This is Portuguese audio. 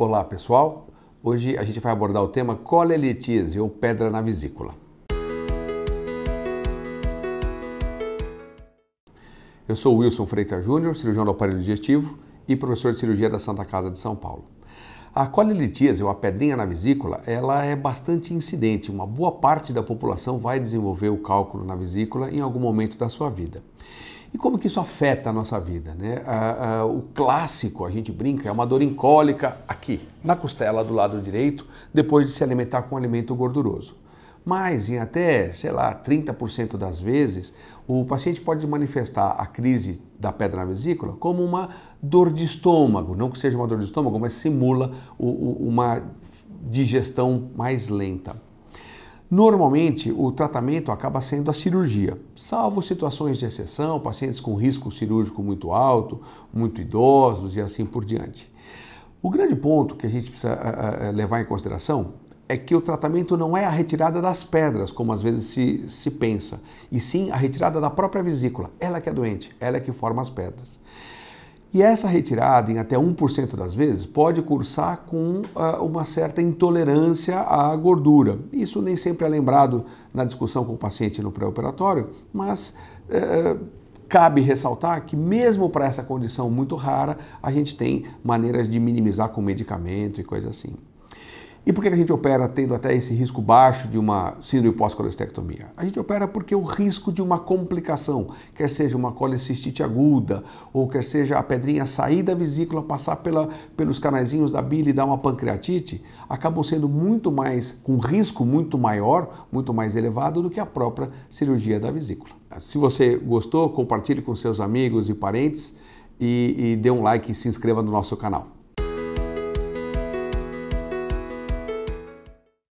Olá pessoal, hoje a gente vai abordar o tema colelitíase ou pedra na vesícula. Eu sou Wilson Freitas Júnior, cirurgião do aparelho digestivo e professor de cirurgia da Santa Casa de São Paulo. A colelitíase, ou a pedrinha na vesícula, ela é bastante incidente. Uma boa parte da população vai desenvolver o cálculo na vesícula em algum momento da sua vida. E como que isso afeta a nossa vida? Né? o clássico, a gente brinca, é uma dor incólica aqui, na costela do lado direito, depois de se alimentar com um alimento gorduroso. Mas em até, sei lá, 30% das vezes, o paciente pode manifestar a crise da pedra na vesícula como uma dor de estômago. Não que seja uma dor de estômago, mas simula o, o, uma digestão mais lenta. Normalmente, o tratamento acaba sendo a cirurgia, salvo situações de exceção, pacientes com risco cirúrgico muito alto, muito idosos e assim por diante. O grande ponto que a gente precisa eh, eh, eh, levar em consideração é que o tratamento não é a retirada das pedras, como às vezes se, se pensa, e sim a retirada da própria vesícula. Ela que é doente, ela é que forma as pedras. E essa retirada, em até 1% das vezes, pode cursar com ah, uma certa intolerância à gordura. Isso nem sempre é lembrado na discussão com o paciente no pré-operatório, mas eh, eh, cabe ressaltar que, mesmo para essa condição muito rara, a gente tem maneiras de minimizar com medicamento e coisa assim. E por que a gente opera tendo até esse risco baixo de uma síndrome pós-colestectomia? A gente opera porque o risco de uma complicação, quer seja uma colecistite aguda, ou quer seja a pedrinha sair da vesícula, passar pela, pelos canaizinhos da bile e dar uma pancreatite, acabam sendo muito mais, com risco muito maior, muito mais elevado do que a própria cirurgia da vesícula. Se você gostou, compartilhe com seus amigos e parentes e, e dê um like e se inscreva no nosso canal.